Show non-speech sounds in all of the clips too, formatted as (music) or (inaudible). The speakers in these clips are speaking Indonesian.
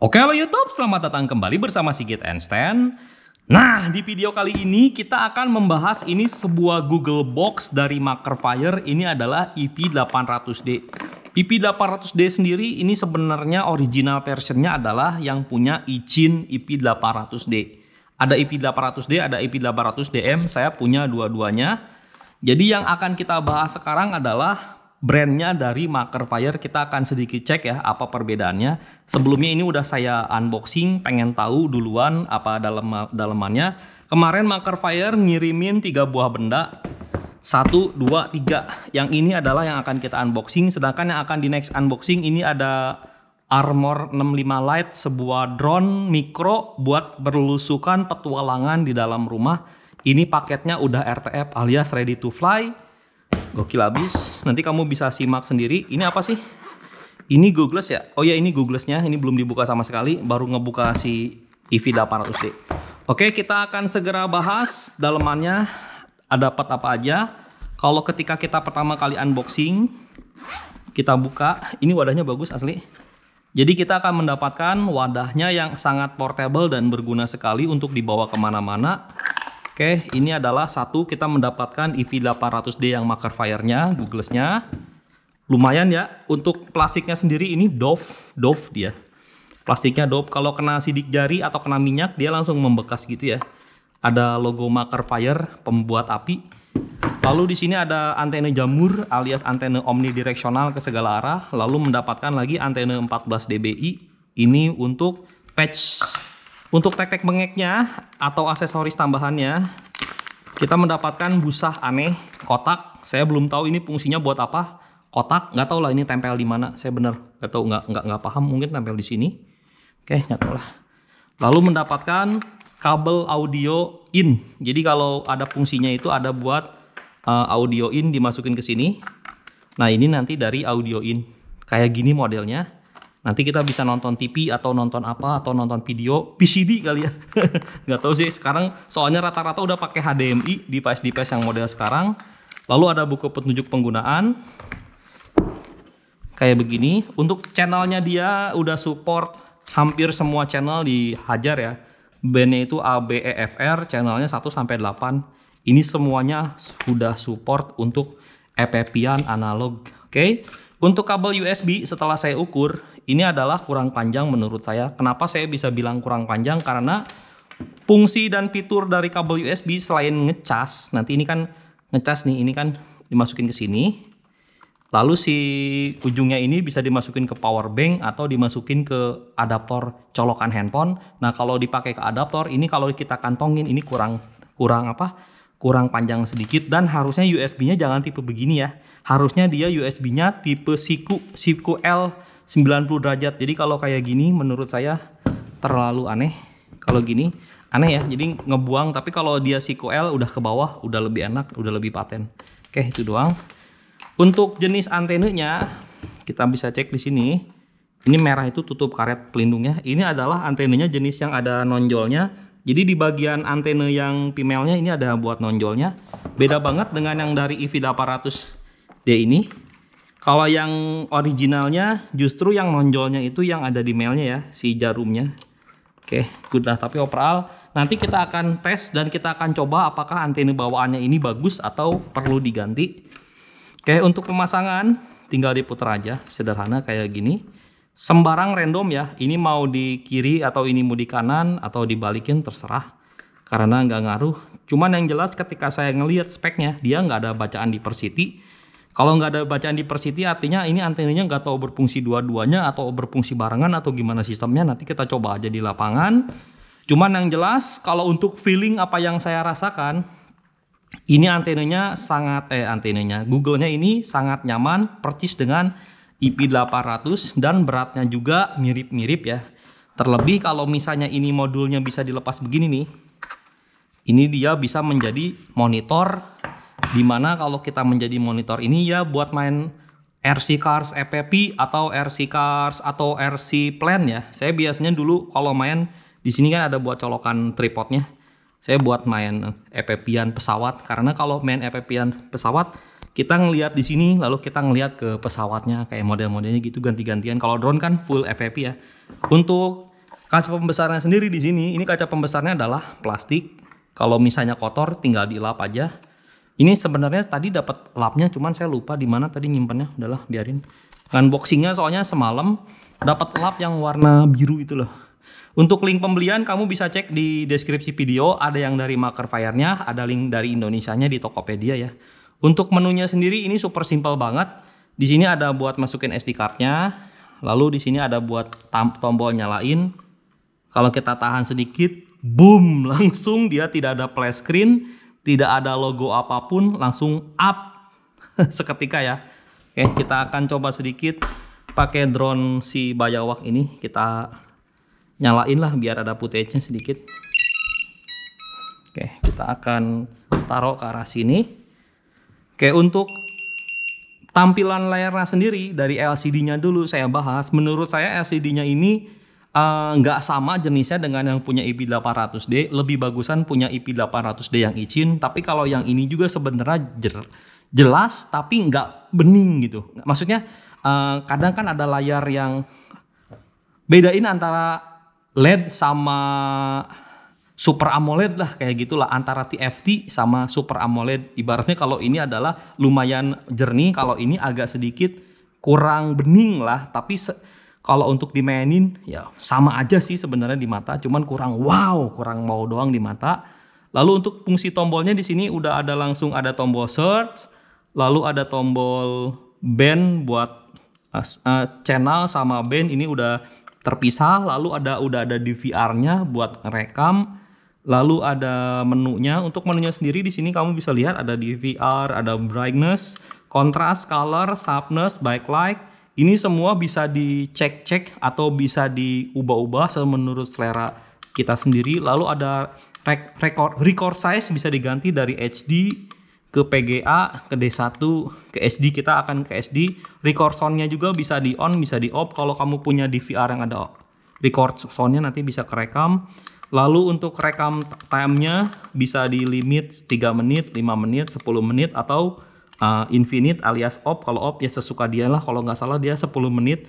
Oke apa YouTube, selamat datang kembali bersama Sigit and Nah, di video kali ini kita akan membahas ini sebuah Google Box dari Makerfire. Ini adalah IP800D. E IP800D e sendiri ini sebenarnya original versionnya adalah yang punya izin IP800D. E ada IP800D, ada IP800DM, saya punya dua-duanya. Jadi yang akan kita bahas sekarang adalah brandnya dari Marker Fire kita akan sedikit cek ya apa perbedaannya. Sebelumnya ini udah saya unboxing, pengen tahu duluan apa dalam dalamannya. Kemarin Marker Fire ngirimin tiga buah benda. Satu, dua, tiga. Yang ini adalah yang akan kita unboxing. Sedangkan yang akan di next unboxing ini ada Armor 65 Lite, sebuah drone mikro buat berlusukan petualangan di dalam rumah. Ini paketnya udah RTF alias ready to fly. Gokil abis. Nanti kamu bisa simak sendiri. Ini apa sih? Ini Googles ya? Oh ya ini Googlesnya. Ini belum dibuka sama sekali. Baru ngebuka si EV800D. Oke kita akan segera bahas dalemannya. Ada dapat apa aja. Kalau ketika kita pertama kali unboxing. Kita buka. Ini wadahnya bagus asli. Jadi kita akan mendapatkan wadahnya yang sangat portable dan berguna sekali untuk dibawa kemana-mana Oke, ini adalah satu kita mendapatkan EV800D yang marker fire-nya, Douglas-nya. Lumayan ya, untuk plastiknya sendiri ini Dove, Dove dia. Plastiknya Dove, kalau kena sidik jari atau kena minyak, dia langsung membekas gitu ya. Ada logo marker fire, pembuat api. Lalu di sini ada antena jamur alias antena omnidireksional ke segala arah. Lalu mendapatkan lagi antena 14 dBi. Ini untuk patch untuk tek-tek mengeknya atau aksesoris tambahannya, kita mendapatkan busa aneh, kotak. Saya belum tahu ini fungsinya buat apa. Kotak, nggak tahu lah ini tempel di mana. Saya bener nggak tahu, nggak nggak nggak paham. Mungkin tempel di sini. Oke, nggak tahu lah. Lalu mendapatkan kabel audio in. Jadi kalau ada fungsinya itu ada buat uh, audio in dimasukin ke sini. Nah ini nanti dari audio in. Kayak gini modelnya Nanti kita bisa nonton TV atau nonton apa atau nonton video PCD kali ya. (laughs) Nggak tahu sih sekarang soalnya rata-rata udah pakai HDMI di device-device yang model sekarang. Lalu ada buku petunjuk penggunaan. Kayak begini. Untuk channelnya dia udah support hampir semua channel di Hajar ya. Bandnya itu ABEFR, channelnya 1 sampai 8. Ini semuanya sudah support untuk ffp analog. Oke. Okay? Untuk kabel USB setelah saya ukur, ini adalah kurang panjang menurut saya. Kenapa saya bisa bilang kurang panjang? Karena fungsi dan fitur dari kabel USB selain ngecas, nanti ini kan ngecas nih, ini kan dimasukin ke sini. Lalu si ujungnya ini bisa dimasukin ke power bank atau dimasukin ke adaptor colokan handphone. Nah, kalau dipakai ke adaptor, ini kalau kita kantongin ini kurang kurang apa? kurang panjang sedikit dan harusnya USB-nya jangan tipe begini ya. Harusnya dia USB-nya tipe siku siku L 90 derajat. Jadi kalau kayak gini menurut saya terlalu aneh. Kalau gini aneh ya. Jadi ngebuang tapi kalau dia siku L udah ke bawah udah lebih enak, udah lebih paten. Oke, itu doang. Untuk jenis antenanya kita bisa cek di sini. Ini merah itu tutup karet pelindungnya. Ini adalah antenanya jenis yang ada nonjolnya jadi di bagian antena yang pimelnya ini ada buat nonjolnya. Beda banget dengan yang dari ev 800 d ini. Kalau yang originalnya justru yang nonjolnya itu yang ada di mailnya ya, si jarumnya. Oke, good lah. Tapi overall nanti kita akan tes dan kita akan coba apakah antena bawaannya ini bagus atau perlu diganti. Oke, untuk pemasangan tinggal diputar aja, sederhana kayak gini sembarang random ya. Ini mau di kiri atau ini mau di kanan atau dibalikin terserah. Karena nggak ngaruh. Cuman yang jelas ketika saya ngelihat speknya, dia nggak ada bacaan di Persiti. Kalau nggak ada bacaan di Persiti artinya ini antenanya nggak tahu berfungsi dua-duanya atau berfungsi barengan atau gimana sistemnya. Nanti kita coba aja di lapangan. Cuman yang jelas kalau untuk feeling apa yang saya rasakan, ini antenanya sangat, eh antenanya, Google-nya ini sangat nyaman, persis dengan IP800 dan beratnya juga mirip-mirip ya. Terlebih kalau misalnya ini modulnya bisa dilepas begini nih. Ini dia bisa menjadi monitor dimana kalau kita menjadi monitor ini ya buat main RC Cars FPP e atau RC Cars atau RC Plan ya. Saya biasanya dulu kalau main di sini kan ada buat colokan tripodnya. Saya buat main FPP-an e pesawat karena kalau main FPP-an e pesawat kita ngelihat di sini lalu kita ngelihat ke pesawatnya kayak model-modelnya gitu ganti-gantian kalau drone kan full FFP ya untuk kaca pembesarnya sendiri di sini ini kaca pembesarnya adalah plastik kalau misalnya kotor tinggal dilap aja ini sebenarnya tadi dapat lapnya cuman saya lupa di mana tadi nyimpannya udahlah biarin unboxingnya soalnya semalam dapat lap yang warna biru itu loh untuk link pembelian kamu bisa cek di deskripsi video, ada yang dari fire nya ada link dari Indonesia nya di Tokopedia ya. Untuk menunya sendiri ini super simple banget. Di sini ada buat masukin SD cardnya, lalu di sini ada buat tombol nyalain. Kalau kita tahan sedikit, boom, (laughs) langsung dia tidak ada flash screen, tidak ada logo apapun, langsung up (laughs) seketika ya. Oke, kita akan coba sedikit pakai drone si Bayawak ini. Kita nyalain lah biar ada footage sedikit. Oke, kita akan taruh ke arah sini. Kayak untuk tampilan layarnya sendiri dari LCD-nya dulu saya bahas. Menurut saya LCD-nya ini eh, nggak uh, sama jenisnya dengan yang punya IP800D. Lebih bagusan punya IP800D yang izin. Tapi kalau yang ini juga sebenarnya jelas tapi nggak bening gitu. Maksudnya uh, kadang kan ada layar yang bedain antara LED sama Super AMOLED lah kayak gitulah antara TFT sama Super AMOLED. Ibaratnya kalau ini adalah lumayan jernih, kalau ini agak sedikit kurang bening lah, tapi kalau untuk dimainin ya sama aja sih sebenarnya di mata, cuman kurang wow, kurang mau doang di mata. Lalu untuk fungsi tombolnya di sini udah ada langsung ada tombol search, lalu ada tombol band buat uh, uh, channel sama band ini udah terpisah, lalu ada udah ada DVR-nya buat rekam Lalu ada menunya. Untuk menunya sendiri di sini kamu bisa lihat ada DVR, ada brightness, contrast, color, sharpness, backlight. Ini semua bisa dicek-cek atau bisa diubah-ubah menurut selera kita sendiri. Lalu ada record record size bisa diganti dari HD ke PGA, ke D1, ke SD kita akan ke SD. Record soundnya juga bisa di on, bisa di off. Kalau kamu punya DVR yang ada record soundnya nanti bisa kerekam. Lalu untuk rekam time-nya bisa di limit 3 menit, 5 menit, 10 menit atau uh, infinite alias op. Kalau op ya sesuka dia lah, kalau nggak salah dia 10 menit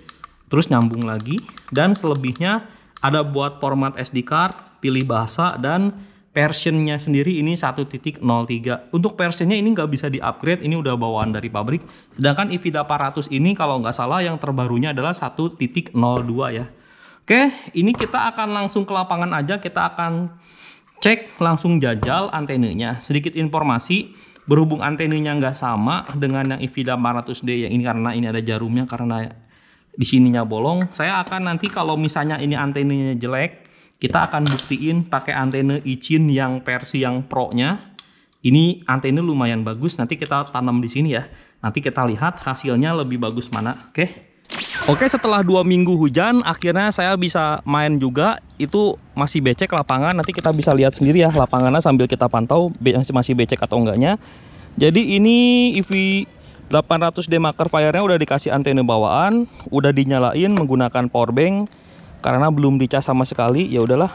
terus nyambung lagi. Dan selebihnya ada buat format SD card, pilih bahasa dan versionnya sendiri ini 1.03. Untuk versionnya ini nggak bisa di-upgrade, ini udah bawaan dari pabrik. Sedangkan IVIDA 400 ini kalau nggak salah yang terbarunya adalah 1.02 ya. Oke, ini kita akan langsung ke lapangan aja. Kita akan cek langsung jajal antenanya. Sedikit informasi, berhubung antenanya nggak sama dengan yang IVD800D yang ini karena ini ada jarumnya karena di sininya bolong. Saya akan nanti kalau misalnya ini antenanya jelek, kita akan buktiin pakai antena icin yang versi yang pro-nya. Ini antena lumayan bagus, nanti kita tanam di sini ya. Nanti kita lihat hasilnya lebih bagus mana, oke? Okay? Oke setelah dua minggu hujan akhirnya saya bisa main juga itu masih becek lapangan nanti kita bisa lihat sendiri ya lapangannya sambil kita pantau masih becek atau enggaknya jadi ini EV 800D marker Fire-nya udah dikasih antena bawaan udah dinyalain menggunakan power bank karena belum dicas sama sekali ya udahlah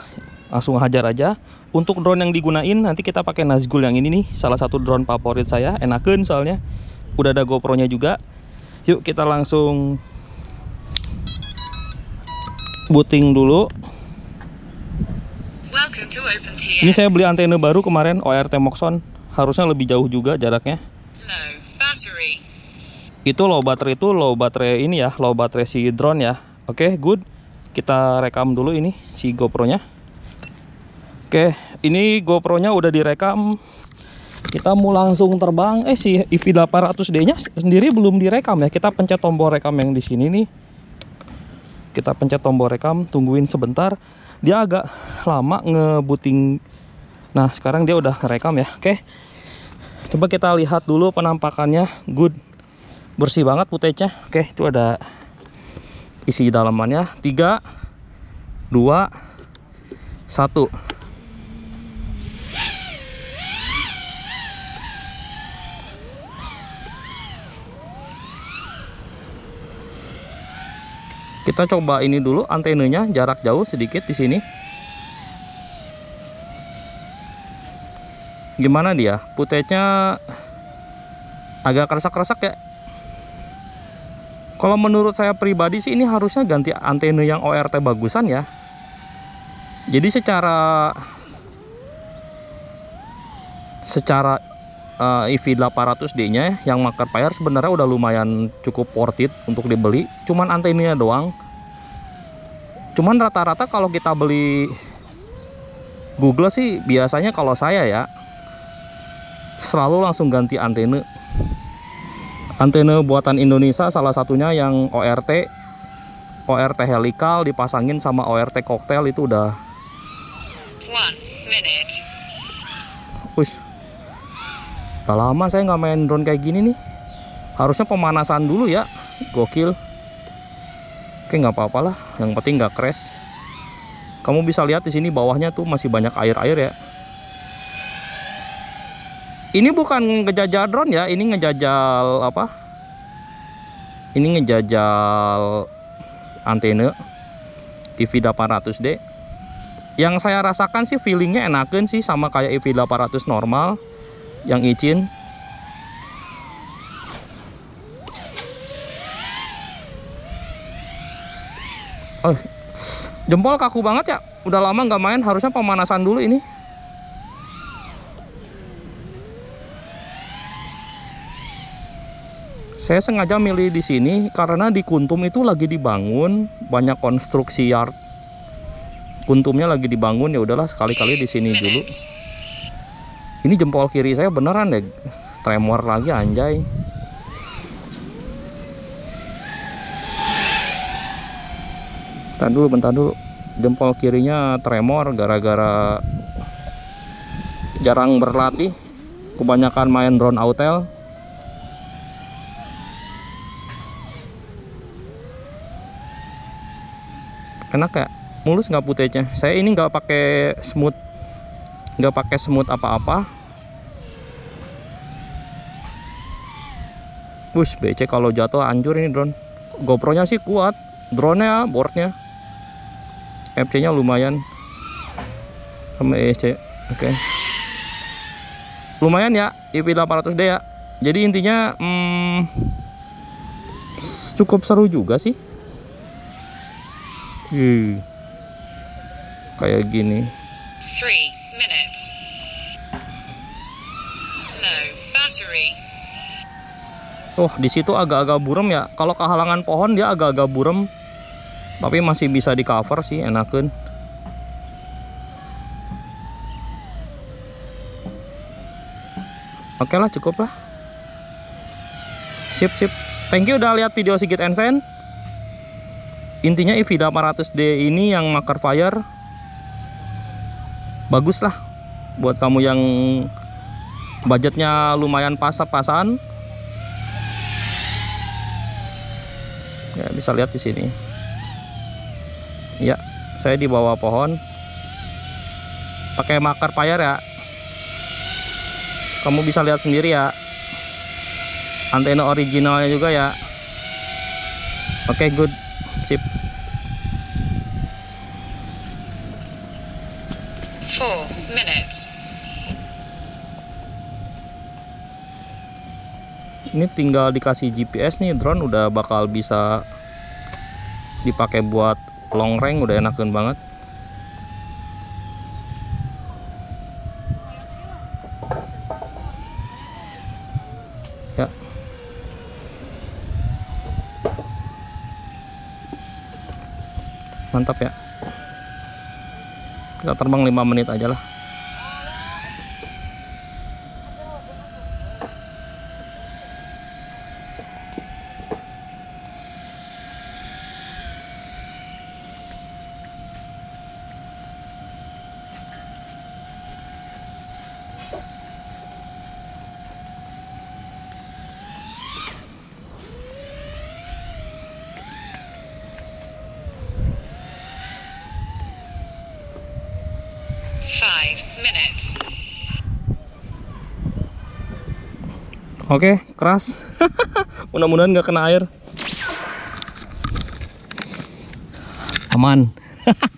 langsung hajar aja untuk drone yang digunain nanti kita pakai Nazgul yang ini nih salah satu drone favorit saya enakan soalnya udah ada GoPro-nya juga yuk kita langsung booting dulu ini saya beli antena baru kemarin ORT Moxon harusnya lebih jauh juga jaraknya itu low battery itu low battery ini ya low baterai si drone ya oke okay, good kita rekam dulu ini si GoPro nya oke okay, ini GoPro nya udah direkam kita mau langsung terbang eh si EV800D nya sendiri belum direkam ya kita pencet tombol rekam yang di sini nih kita pencet tombol rekam tungguin sebentar dia agak lama ngebooting nah sekarang dia udah rekam ya oke coba kita lihat dulu penampakannya good bersih banget putihnya oke itu ada isi dalamannya 3 2 1 kita coba ini dulu antenanya jarak jauh sedikit di sini gimana dia putetnya agak keresak-keresak ya kalau menurut saya pribadi sih ini harusnya ganti antena yang ORT bagusan ya jadi secara secara uh, eh, EV800D-nya yang market fire sebenarnya udah lumayan cukup worth it untuk dibeli, cuman antenanya doang. Cuman rata-rata kalau kita beli Google sih biasanya kalau saya ya selalu langsung ganti antena. Antena buatan Indonesia salah satunya yang ORT ORT helical dipasangin sama ORT cocktail itu udah udah lama saya nggak main drone kayak gini nih harusnya pemanasan dulu ya gokil oke nggak apa apalah yang penting nggak crash kamu bisa lihat di sini bawahnya tuh masih banyak air-air ya ini bukan ngejajal drone ya ini ngejajal apa ini ngejajal antena TV 800D yang saya rasakan sih feelingnya enakan sih sama kayak EV 800 normal yang izin oh, jempol kaku banget ya udah lama nggak main harusnya pemanasan dulu ini saya sengaja milih di sini karena di Kuntum itu lagi dibangun banyak konstruksi yard Kuntumnya lagi dibangun ya udahlah sekali-kali di sini dulu ini jempol kiri saya beneran deh tremor lagi anjay bentar dulu bentar dulu jempol kirinya tremor gara-gara jarang berlatih kebanyakan main drone autel enak ya mulus nggak putihnya saya ini nggak pakai smooth nggak pakai smooth apa-apa Bus BC kalau jatuh anjur ini drone. GoPro-nya sih kuat, drone-nya, board nya, FC-nya lumayan sama ESC. Oke. Okay. Lumayan ya IP 800D ya. Jadi intinya hmm, cukup seru juga sih. Hmm. Kayak gini. Three minutes. Low battery oh, di situ agak-agak buram ya. Kalau kehalangan pohon dia agak-agak buram. Tapi masih bisa di cover sih, enakan. Oke okay lah, cukup lah. Sip, sip. Thank you udah lihat video Sigit Ensen. Intinya Evida 400D ini yang marker Fire bagus lah buat kamu yang budgetnya lumayan pas-pasan ya bisa lihat di sini ya saya di bawah pohon pakai makar payar ya kamu bisa lihat sendiri ya antena originalnya juga ya oke okay, good sip Four minutes ini tinggal dikasih GPS nih drone udah bakal bisa dipakai buat long range udah enakan banget ya mantap ya kita terbang 5 menit aja lah Oke, okay, keras. (laughs) Mudah-mudahan nggak kena air. Aman. (laughs)